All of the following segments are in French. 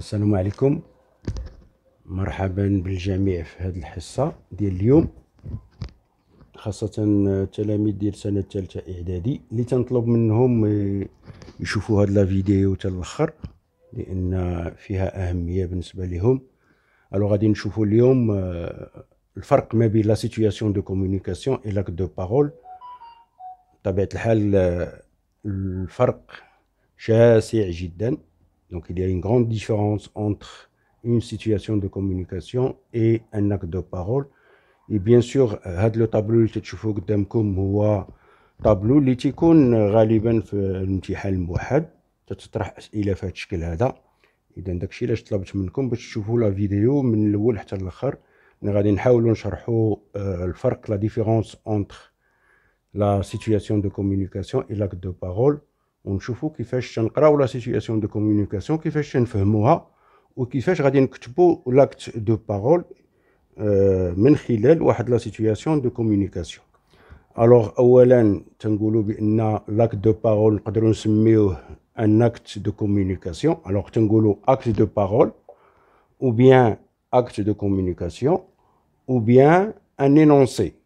السلام عليكم مرحبا بالجميع في هذه الحصة ديال اليوم خاصة التلاميذ ديال سنة الثالثة إعدادي اللي تنطلب منهم يشوفوا هاد لا فيديو حتى لأن فيها أهمية بالنسبة لهم ألو غادي نشوفوا اليوم آه، الفرق ما بين لا سيتوياسيون دو كومونيكاسيون إي لاك دو بارول بطبيعة الحال آه، الفرق شاسع جدا Donc il y a une grande différence entre une situation de communication et un acte de parole. Et bien sûr هذا الطابلو اللي تشوفوه قدامكم هو طابلو اللي تيكون غالبا في الامتحان الموحد تتطرح اسئله في هذا الشكل هذا اذا داكشي علاش طلبت منكم باش تشوفوا لا فيديو من الاول حتى الاخر غادي نحاولوا نشرحوا الفرق لا ديفيرونس اونتر لا سيتوياسيون دو كومونيكاسيون اي لاك دو بارول On cherche qui fait changer la situation de communication, qui fait changer ou qui fait changer l'acte de parole la situation de communication. Alors on de parole peut un acte de communication. Alors Tungulubi, de parole ou bien acte de communication ou bien un énoncé.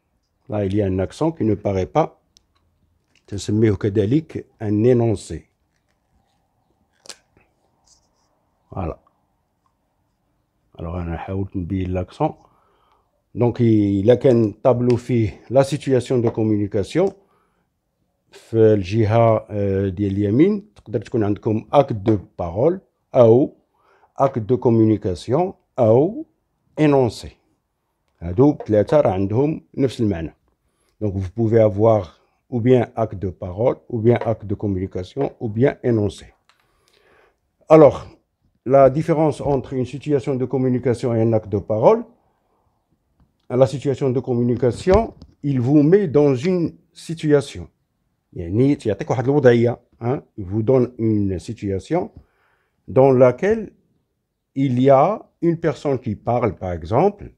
Là, il y a un accent qui ne paraît pas c'est-à-dire au catholique, un énoncé. Voilà. Alors, on va essayer de mettre l'accent. Donc, il a un tableau sur la situation de communication. Dans le Jihad de l'Yémin, il a un acte de parole, un acte de communication ou un énoncé. Donc, vous pouvez avoir ou bien acte de parole, ou bien acte de communication, ou bien énoncé. Alors, la différence entre une situation de communication et un acte de parole, la situation de communication, il vous met dans une situation. Hein? Il vous donne une situation dans laquelle il y a une personne qui parle, par exemple,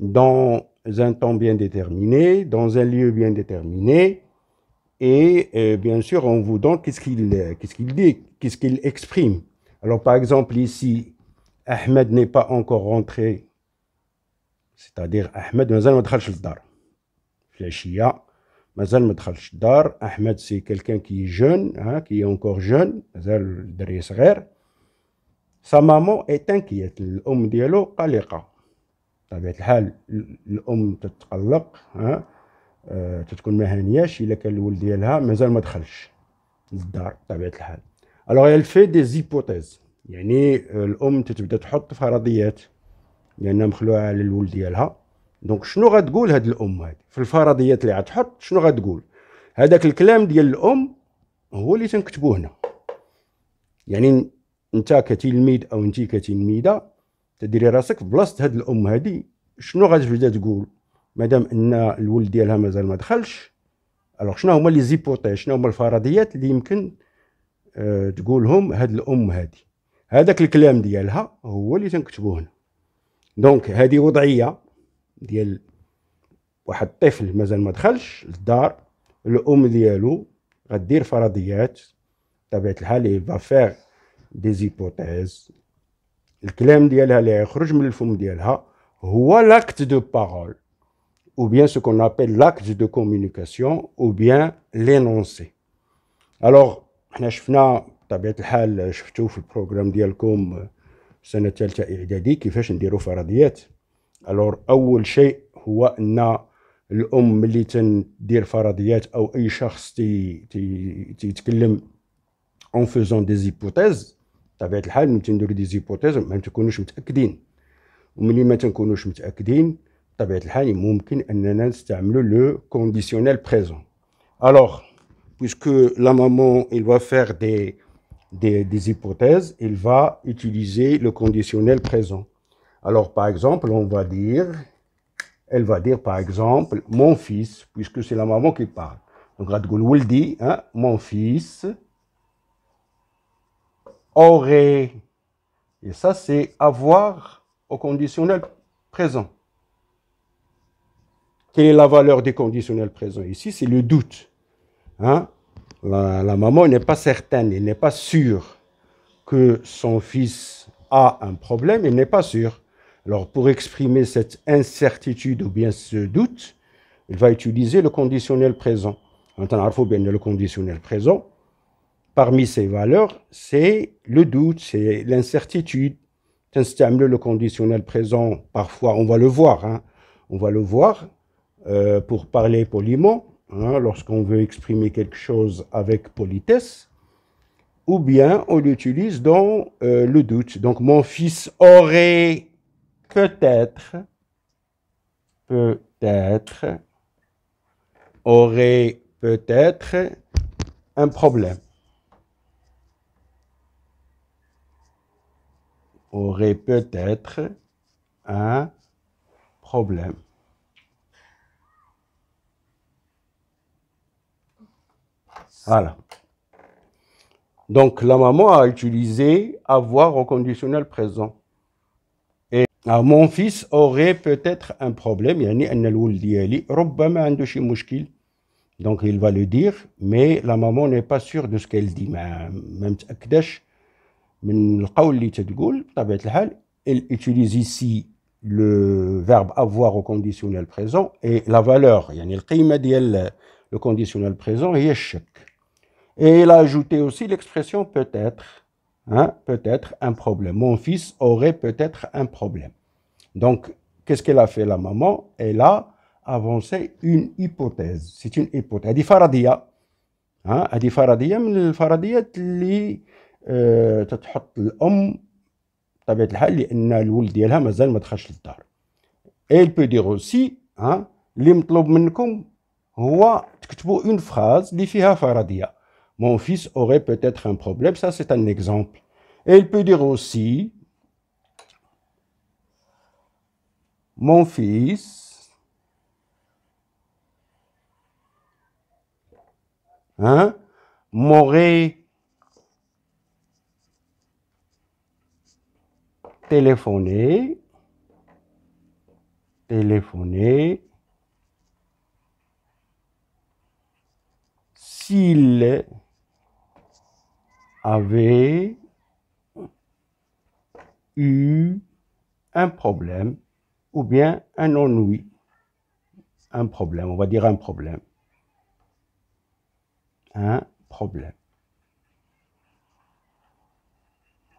dans un temps bien déterminé, dans un lieu bien déterminé, et euh, bien sûr, on vous donne qu'est-ce qu'il qu'est-ce qu'il dit, qu'est-ce qu'il exprime. Alors, par exemple, ici, Ahmed n'est pas encore rentré, c'est-à-dire Ahmed mazal ma dakhalch dar. Fléchia, mazal ma dar. Ahmed c'est quelqu'un qui est jeune, hein, qui est encore jeune, mazal صغير. Sa maman est inquiète, l'homme dialo قلقة. طبيعة الحال de تتقلق ها آه، تتكون ما هانياش الا كان الولد ديالها مازال ما دخلش للدار بطبيعه الحال الوغ هي الفي دي زيبوتيز يعني الام تتبدا تحط فرضيات لانها يعني مخلوعه على الولد ديالها دونك شنو غتقول هاد الام هادي في الفرضيات اللي غتحط شنو غتقول هذاك الكلام ديال الام هو اللي تنكتبوه هنا يعني انت كتلميذ او انت كتلميذه تديري راسك في بلاصه هاد الام هادي شنو غتبدا تقول مادام ان الولد ديالها مازال ما دخلش الوغ شنو هما لي زيبوتي شنو هما الفرضيات اللي يمكن أه تقولهم هاد الام هادي هذاك الكلام ديالها هو اللي تنكتبوه هنا دونك هادي وضعيه ديال واحد الطفل مازال ما دخلش للدار الام ديالو غدير فرضيات بطبيعه الحال اي فافير دي زيبوتيز الكلام ديالها اللي يخرج من الفم ديالها هو لاكت دو بارول ou bien ce qu'on appelle l'acte de communication, ou bien l'énoncé. Alors, احنا شفنا بطبيعه الحال شفتوا في البروغرام ديالكم السنه الثالثه اعدادي كيفاش نديروا فرضيات اول شيء هو ان ممكن alors puisque la maman va faire des des, hypothèses, il va utiliser le conditionnel présent. Alors, par exemple, on va dire, elle va dire, par exemple, mon fils, puisque c'est la maman qui parle. Donc, will dit, hein, mon fils aurait, et ça, c'est avoir au conditionnel présent. Quelle est la valeur des conditionnels présents ici C'est le doute. Hein? La, maman n'est pas certaine, elle n'est pas sûre que son fils a un problème, elle n'est pas sûre. Alors pour exprimer cette incertitude ou bien ce doute, elle va utiliser le conditionnel présent. En bien Le conditionnel présent, parmi ces valeurs, c'est le doute, c'est l'incertitude. Le conditionnel présent, parfois, on va le voir, hein? on va le voir, euh, pour parler poliment, hein, lorsqu'on veut exprimer quelque chose avec politesse, ou bien on l'utilise dans euh, le doute. Donc mon fils aurait peut-être, peut-être, aurait peut-être un problème. Aurait peut-être un problème. Voilà. Donc, la maman a utilisé avoir au conditionnel présent. Et ah, mon fils aurait peut-être un problème. Donc, il va le dire, mais la maman n'est pas sûre de ce qu'elle dit. Même elle utilise ici le verbe avoir au conditionnel présent et la valeur, le conditionnel présent, yeshek. Et il a ajouté aussi l'expression peut-être, hein, peut-être un problème. Mon fils aurait peut-être un problème. Donc, qu'est-ce qu'elle a fait la maman Elle a avancé une hypothèse. C'est une hypothèse. Elle dit faradiya. Hein? Elle dit faradiya, mais le faradiya, اللي تتحط الأم بطبيعة الحال لأن الولد ديالها مازال ما دخلش للدار. Et elle peut dire aussi, hein, اللي مطلوب منكم هو تكتبوا une phrase, mon fils aurait peut-être un problème ça c'est un exemple et il peut dire aussi mon fils hein, m'aurait téléphoné téléphoné s'il avait eu un problème ou bien un ennui. Un problème, on va dire un problème. Un problème.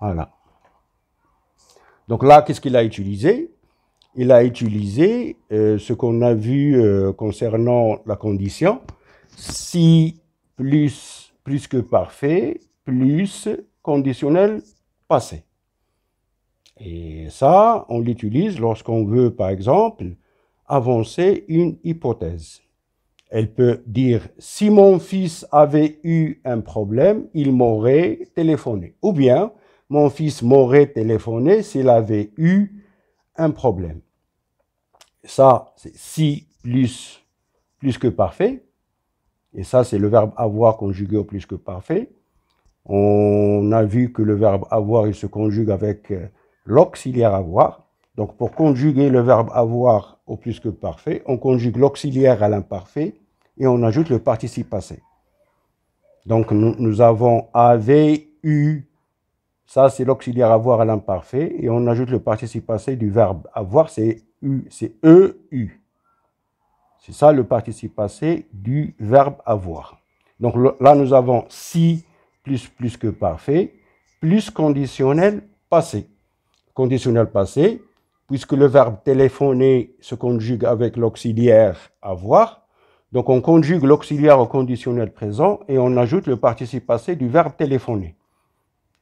Voilà. Donc là, qu'est-ce qu'il a utilisé Il a utilisé euh, ce qu'on a vu euh, concernant la condition. Si plus, plus que parfait, plus conditionnel passé. Et ça, on l'utilise lorsqu'on veut, par exemple, avancer une hypothèse. Elle peut dire, si mon fils avait eu un problème, il m'aurait téléphoné. Ou bien, mon fils m'aurait téléphoné s'il avait eu un problème. Ça, c'est si plus, plus que parfait. Et ça, c'est le verbe avoir conjugué au plus que parfait. On a vu que le verbe avoir, il se conjugue avec euh, l'auxiliaire avoir. Donc, pour conjuguer le verbe avoir au plus que parfait, on conjugue l'auxiliaire à l'imparfait et on ajoute le participe passé. Donc, nous, avons avait, eu. Ça, c'est l'auxiliaire avoir à l'imparfait et on ajoute le participe passé du verbe avoir, c'est eu, c'est e, eu. C'est ça le participe passé du verbe avoir. Donc là, nous avons si plus plus que parfait, plus conditionnel passé. Conditionnel passé, puisque le verbe téléphoner se conjugue avec l'auxiliaire avoir. Donc on conjugue l'auxiliaire au conditionnel présent et on ajoute le participe passé du verbe téléphoner.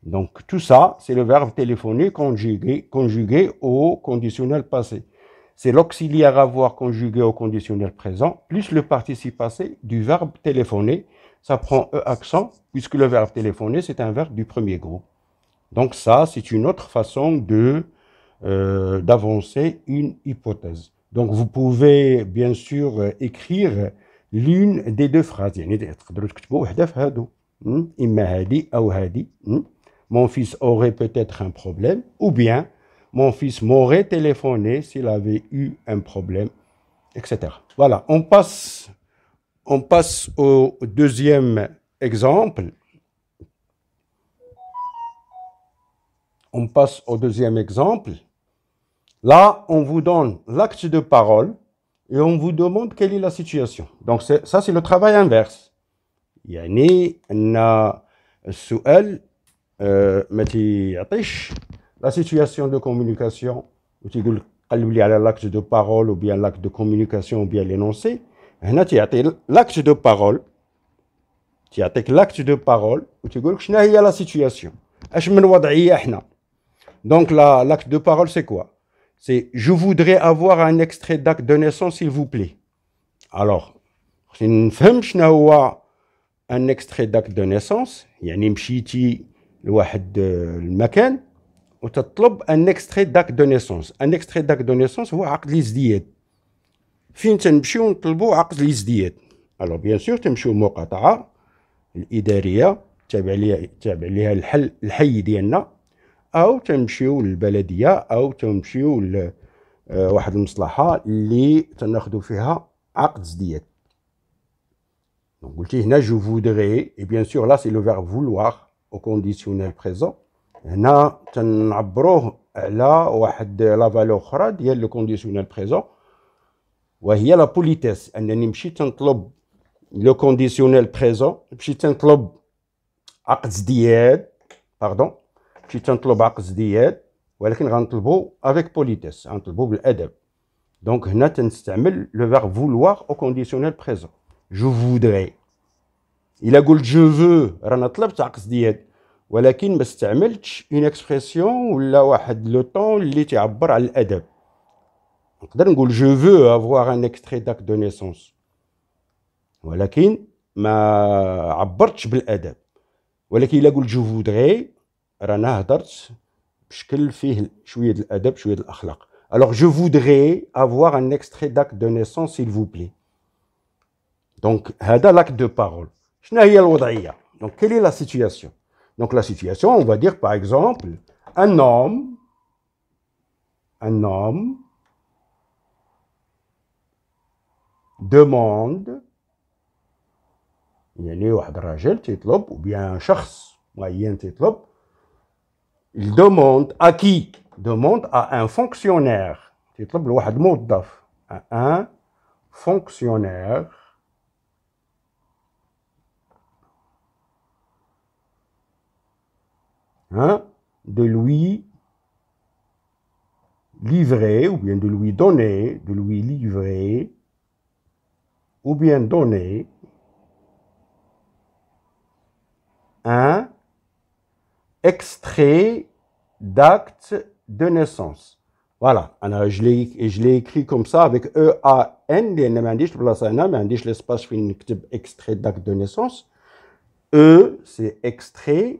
Donc tout ça, c'est le verbe téléphoner conjugué, conjugué au conditionnel passé c'est l'auxiliaire avoir conjugué au conditionnel présent, plus le participe passé du verbe téléphoner. Ça prend E accent, puisque le verbe téléphoner, c'est un verbe du premier groupe. Donc ça, c'est une autre façon de euh, d'avancer une hypothèse. Donc vous pouvez bien sûr euh, écrire l'une des deux phrases. Mon fils aurait peut-être un problème, ou bien mon fils m'aurait téléphoné s'il avait eu un problème, etc. Voilà, on passe, on passe au deuxième exemple. On passe au deuxième exemple. Là, on vous donne l'acte de parole et on vous demande quelle est la situation. Donc, ça, c'est le travail inverse. Euh, la situation de communication, l'acte de parole ou bien l'acte de communication ou bien l'énoncé, l'acte de parole, tu as l'acte de parole, ou tu dis, la situation. Donc l'acte de parole, c'est quoi C'est je voudrais avoir un extrait d'acte de naissance, s'il vous plaît. Alors, c'est une femme un extrait d'acte de naissance, يعني مشيتي de naissance, وتطلب ان اكستري داك دو نيسونس ان اكستري داك دو نيسونس هو عقد الازدياد فين تنمشيو نطلبوا عقد الازدياد الو بيان سور تمشيو المقاطعه الاداريه تابع ليها تابع ليها الحل الحي ديالنا او تمشيو للبلديه او تمشيو ل آه، واحد المصلحه اللي تناخذوا فيها عقد ازدياد دونك قلتي هنا جو فودري اي بيان سور لا سي لو فيغ فولوار او كونديسيونيل بريزون Nous avons un abro là La valeur le conditionnel présent. Il la politesse. Nous avons un club, le conditionnel présent. Nous avons un club, Pardon. Nous avons Nous avons un le club, acte d'hier. Nous avons Nous avons un ولكن ما استعملتش اون اكسبرسيون ولا واحد لو طون اللي تعبر على الادب نقدر نقول جو فو افوار ان اكستري داك دو نيسونس ولكن ما عبرتش بالادب ولكن الا قلت جو فودري رانا هضرت بشكل فيه شويه الادب شويه الاخلاق الوغ جو voudrais افوار ان extrait d'acte دو نيسونس s'il vous plaît donc هذا l'acte دو بارول شنو هي الوضعيه دونك quelle لا la Donc la situation, on va dire par exemple, un homme, un homme demande ou bien un معين il demande à qui demande à un fonctionnaire un fonctionnaire Hein, de lui livrer, ou bien de lui donner, de lui livrer, ou bien donner un extrait d'acte de naissance. Voilà, Alors, je l'ai écrit comme ça avec E-A-N, pas ما je ne pas l'espace فين نكتب extrait d'acte de naissance. E, c'est extrait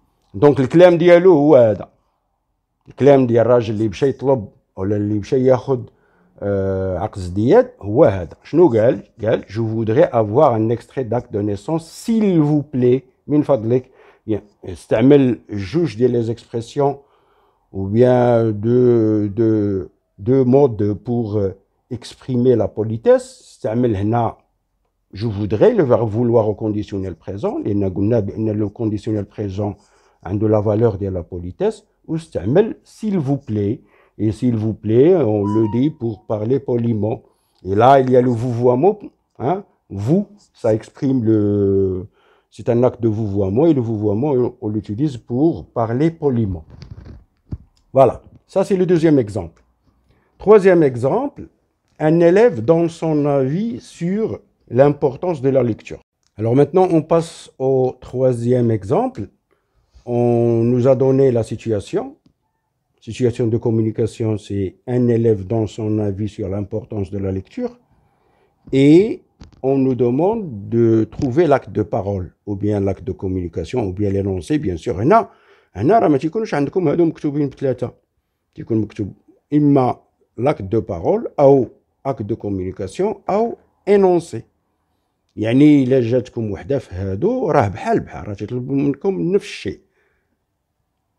Donc le clair dialo, c'est ça. Le clair diarajeli, qui est un demandeur ou qui est un demandeur qui a besoin d'aide, c'est Je lui ai dit, je voudrais avoir un extrait d'acte de naissance, s'il vous plaît. Il m'a demandé, est-ce que vous utilisez les expressions ou bien deux modes pour euh, exprimer la politesse Est-ce que je voudrais le vouloir au conditionnel présent. Le conditionnel présent. Hein, de la valeur de la politesse, ou s'il vous plaît. Et s'il vous plaît, on le dit pour parler poliment. Et là, il y a le vouvoiement. Hein? Vous, ça exprime le. C'est un acte de vouvoiement et le vouvoiement, on l'utilise pour parler poliment. Voilà. Ça, c'est le deuxième exemple. Troisième exemple, un élève donne son avis sur l'importance de la lecture. Alors maintenant, on passe au troisième exemple on nous a donné la situation. Situation de communication, c'est un élève dans son avis sur l'importance de la lecture. Et on nous demande de trouver l'acte de parole, ou bien l'acte de communication, ou bien l'énoncé, bien sûr. هنا a un ما تيكونش عندكم هادو مكتوبين بثلاثه تيكون مكتوب l'acte de parole ou acte de communication ou énoncé يعني a جاتكم وحده في هادو راه بحال بحال راه تيطلبوا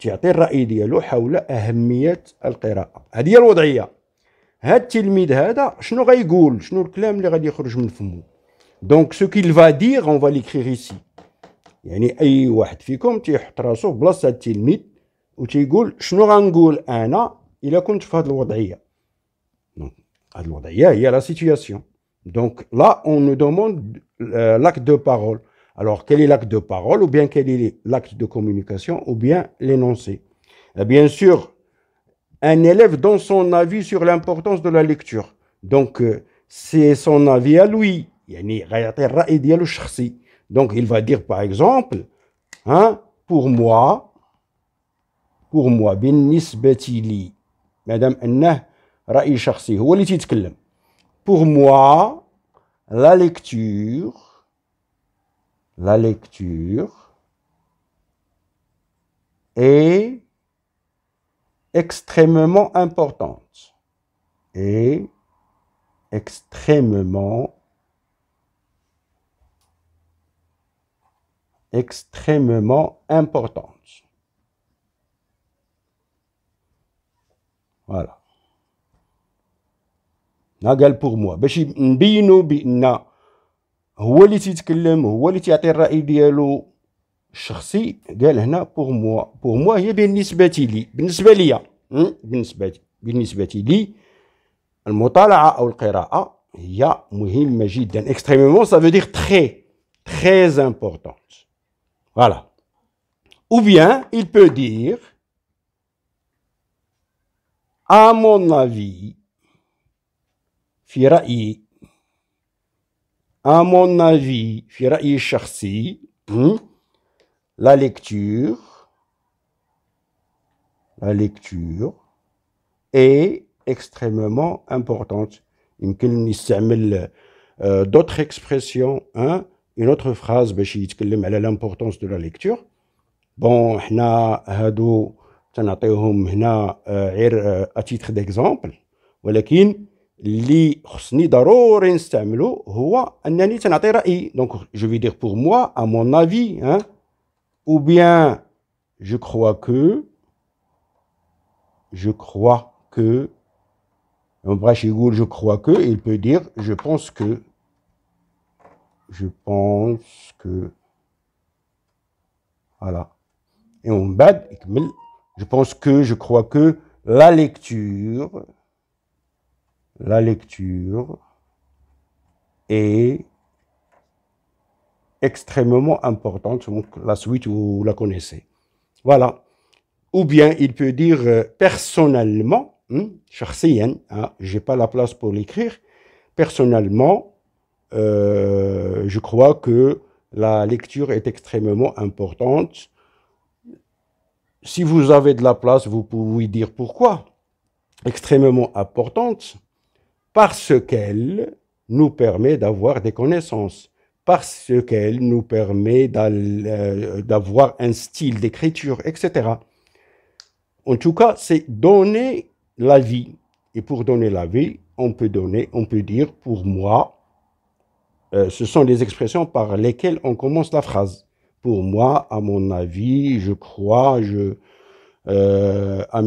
تيعطي الراي ديالو حول اهميه القراءه هذه هي الوضعيه هاد التلميذ هذا شنو غيقول شنو الكلام اللي غادي يخرج من فمو دونك سو كيل فا دير اون فا ليكريغ ايسي يعني اي واحد فيكم تيحط راسو في بلاصه التلميذ وتيقول شنو غنقول انا الا كنت في هاد الوضعيه دونك هاد الوضعيه هي لا سيتوياسيون دونك لا اون نو دوموند لاك دو بارول Alors, quel est l'acte de parole, ou bien quel est l'acte de communication, ou bien l'énoncé eh Bien sûr, un élève donne son avis sur l'importance de la lecture. Donc, euh, c'est son avis à lui. Donc, il va dire, par exemple, hein, pour moi, pour moi, madame, pour moi, la lecture, la lecture est extrêmement importante et extrêmement extrêmement importante. Voilà. Nagal pour moi. bina. هو اللي تيتكلم هو اللي تيعطي الراي ديالو الشخصي قال هنا بوغ موا بوغ موا هي بالنسبه لي بالنسبه ليا بالنسبه بالنسبه لي المطالعه او القراءه هي مهمه جدا اكستريمومون سا فو دير تري تري امبورطون فوالا او بيان il peut dire à mon avis في رايي à mon avis, hmm, la lecture, la lecture est extrêmement importante. Euh, d'autres expressions, hein, une autre phrase, bah, l'importance de la lecture. Bon, euh, er, euh, à titre d'exemple, mais donc, je vais dire pour moi, à mon avis, hein, ou bien je crois que je crois que en je crois que il peut dire je pense que je pense que voilà et on bat, je pense que je crois que la lecture la lecture est extrêmement importante, la suite vous la connaissez. Voilà. Ou bien il peut dire euh, personnellement, hein, hein j'ai pas la place pour l'écrire, personnellement, euh, je crois que la lecture est extrêmement importante. Si vous avez de la place, vous pouvez dire pourquoi. Extrêmement importante parce qu'elle nous permet d'avoir des connaissances, parce qu'elle nous permet euh, d'avoir un style d'écriture, etc. En tout cas, c'est donner la vie. Et pour donner la vie, on peut donner, on peut dire pour moi, euh, ce sont les expressions par lesquelles on commence la phrase. Pour moi, à mon avis, je crois, je, euh, à,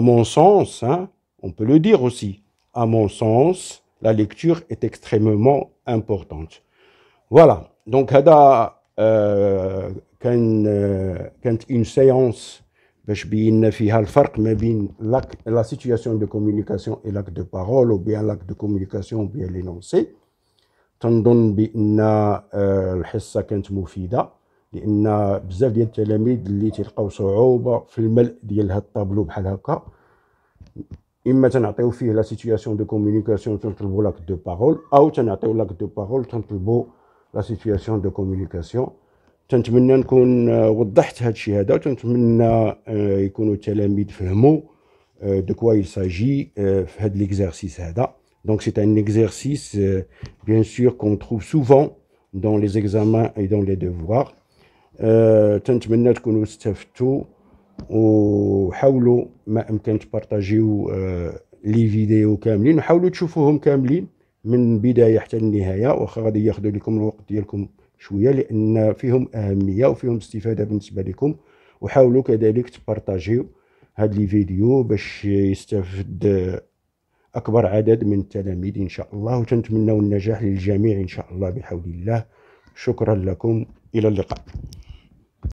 mon sens, hein, on peut le dire aussi à mon sens, la lecture est extrêmement importante. Voilà, donc هذا كان كانت une séance باش بينا فيها الفرق ما بين la situation de communication et l'acte de parole ou bien l'acte de communication ou bien l'énoncé تنظن بان الحصه كانت مفيده لان بزاف ديال التلاميذ اللي تلقاو صعوبه في الملء ديال هاد الطابلو بحال هكا il met en atteint la situation de communication entre le lacs de parole. Out en atteint lacs de parole, tant plus beau la situation eh, eh, eh, de communication. Tant que nous avons eu le temps de faire des choses, tant que nous avons eu le temps de quoi il s'agit, de l'exercice. Donc, c'est un exercice, bien sûr, qu'on trouve souvent dans les examens et dans les devoirs. Tant que nous avons eu le وحاولوا ما امكن تبارطاجيو آه، لي فيديو كاملين وحاولوا تشوفوهم كاملين من بدايه حتى النهايه واخا غادي ياخذوا لكم الوقت ديالكم شويه لان فيهم اهميه وفيهم استفاده بالنسبه لكم وحاولوا كذلك تبارطاجيو هاد لي فيديو باش يستفد اكبر عدد من التلاميذ ان شاء الله وتنتمنوا النجاح للجميع ان شاء الله بحول الله شكرا لكم الى اللقاء